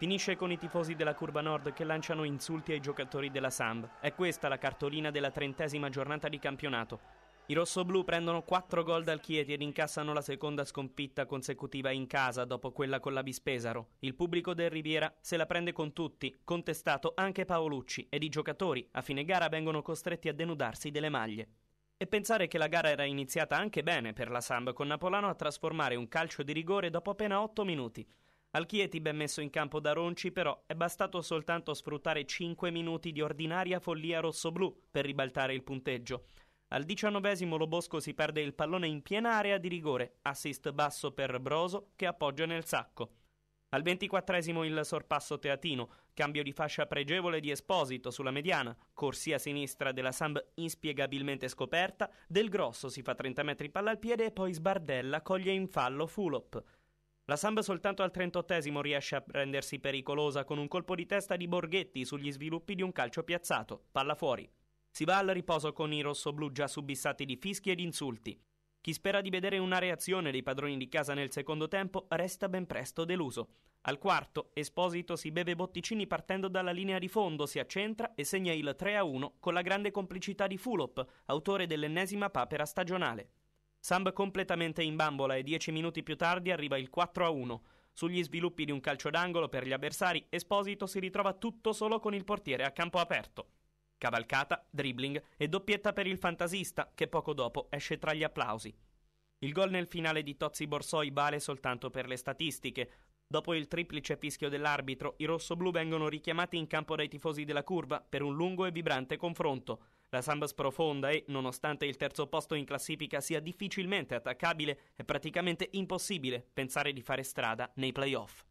Finisce con i tifosi della Curva Nord che lanciano insulti ai giocatori della Samb. È questa la cartolina della trentesima giornata di campionato. I rossoblù prendono 4 gol dal Chieti ed incassano la seconda sconfitta consecutiva in casa dopo quella con la Bispesaro. Il pubblico del Riviera se la prende con tutti, contestato anche Paolucci ed i giocatori a fine gara vengono costretti a denudarsi delle maglie. E pensare che la gara era iniziata anche bene per la Samb con Napolano a trasformare un calcio di rigore dopo appena 8 minuti. Al Chieti ben messo in campo da Ronci però è bastato soltanto sfruttare 5 minuti di ordinaria follia rossoblù per ribaltare il punteggio. Al diciannovesimo Lobosco si perde il pallone in piena area di rigore, assist basso per Broso che appoggia nel sacco. Al ventiquattresimo il sorpasso teatino, cambio di fascia pregevole di Esposito sulla mediana, corsia sinistra della Samb inspiegabilmente scoperta, del Grosso si fa 30 metri palla al piede e poi sbardella, coglie in fallo Fulop. La Samp soltanto al 38 riesce a rendersi pericolosa con un colpo di testa di Borghetti sugli sviluppi di un calcio piazzato, palla fuori. Si va al riposo con i rossoblù già subissati di fischi ed insulti. Chi spera di vedere una reazione dei padroni di casa nel secondo tempo resta ben presto deluso. Al quarto, Esposito si beve botticini partendo dalla linea di fondo, si accentra e segna il 3-1 con la grande complicità di Fulop, autore dell'ennesima papera stagionale. Samb completamente in bambola e 10 minuti più tardi arriva il 4-1. Sugli sviluppi di un calcio d'angolo per gli avversari, Esposito si ritrova tutto solo con il portiere a campo aperto. Cavalcata, dribbling e doppietta per il fantasista, che poco dopo esce tra gli applausi. Il gol nel finale di Tozzi Borsoi vale soltanto per le statistiche. Dopo il triplice fischio dell'arbitro, i rossoblù vengono richiamati in campo dai tifosi della curva per un lungo e vibrante confronto. La Samba sprofonda e, nonostante il terzo posto in classifica sia difficilmente attaccabile, è praticamente impossibile pensare di fare strada nei playoff.